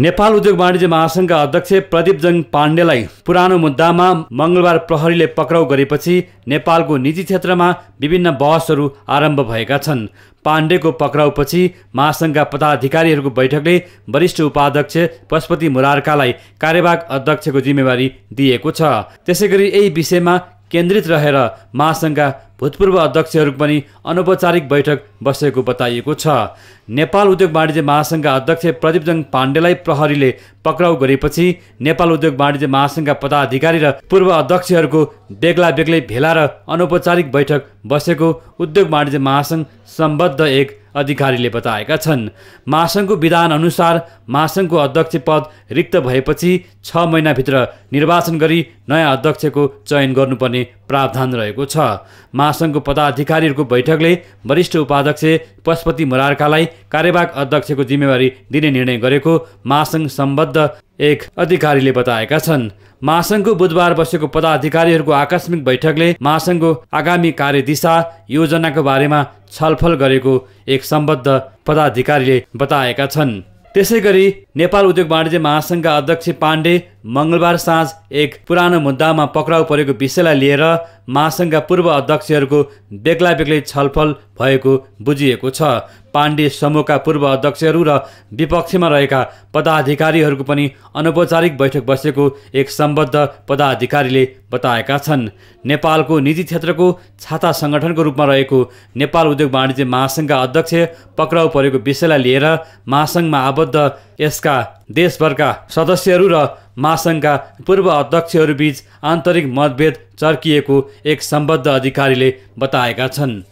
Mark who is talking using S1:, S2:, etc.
S1: नेपाल उद्योग वाणिज्य महासङ्घका अध्यक्ष प्रदीपजङ पाण्डेलाई पुरानो मुद्दामा मङ्गलबार प्रहरीले पक्राउ गरेपछि नेपालको निजी क्षेत्रमा विभिन्न बहसहरू आरम्भ भएका छन् पाण्डेको पक्राउपछि महासङ्घका पदाधिकारीहरूको बैठकले वरिष्ठ उपाध्यक्ष पशुपति मुरारकालाई कार्यवाहक अध्यक्षको जिम्मेवारी दिएको छ त्यसै गरी यही विषयमा केन्द्रित रहेर महासङ्घका भूतपूर्व अध्यक्षहरू पनि अनौपचारिक बैठक बसेको बताइएको छ नेपाल उद्योग वाणिज्य महासङ्घका अध्यक्ष प्रदीपजङ पाण्डेलाई प्रहरीले पक्राउ गरेपछि नेपाल उद्योग वाणिज्य महासङ्घका पदाधिकारी र पूर्व अध्यक्षहरूको बेग्ला बेग्लै भेला र अनौपचारिक बैठक बसेको उद्योग वाणिज्य महासङ्घ सम्बद्ध एक अधिकारीले बताएका छन् महासङ्घको अनुसार महासङ्घको अध्यक्ष पद रिक्त भएपछि छ महिनाभित्र निर्वाचन गरी नयाँ अध्यक्षको चयन गर्नुपर्ने प्रावधान रहेको छ महासङ्घको पदाधिकारीहरूको बैठकले वरिष्ठ उपाध्यक्ष पशुपति मरारकालाई कार्यवाहक अध्यक्षको जिम्मेवारी दिने निर्णय गरेको महासङ्घ सम्बद्ध एक अधिकारीले बताएका छन् महासङ्घको बुधबार बसेको पदाधिकारीहरूको आकस्मिक बैठकले महासङ्घको आगामी कार्यदिशा योजनाको बारेमा छलफल गरेको एक सम्बद्ध पदाधिकारीले बताएका छन् त्यसै गरी नेपाल उद्योग वाणिज्य महासङ्घका अध्यक्ष पाण्डे मङ्गलबार साँझ एक पुरानो मुद्दामा पक्राउ परेको विषयलाई लिएर महासङ्घका पूर्व अध्यक्षहरूको बेग्ला बेग्लै छलफल भएको बुझिएको छ पाण्डे समूहका पूर्व अध्यक्षहरू र विपक्षमा रहेका पदाधिकारीहरूको पनि अनौपचारिक बैठक बसेको एक सम्बद्ध पदाधिकारीले बताएका छन् नेपालको निजी क्षेत्रको छाता सङ्गठनको रूपमा रहेको नेपाल उद्योग वाणिज्य महासङ्घका अध्यक्ष पक्राउ परेको विषयलाई लिएर महासङ्घमा आबद्ध यसका देशभरका सदस्यहरू र महासङ्घका पूर्व अध्यक्षहरूबीच आन्तरिक मतभेद चर्किएको एक सम्बद्ध अधिकारीले बताएका छन्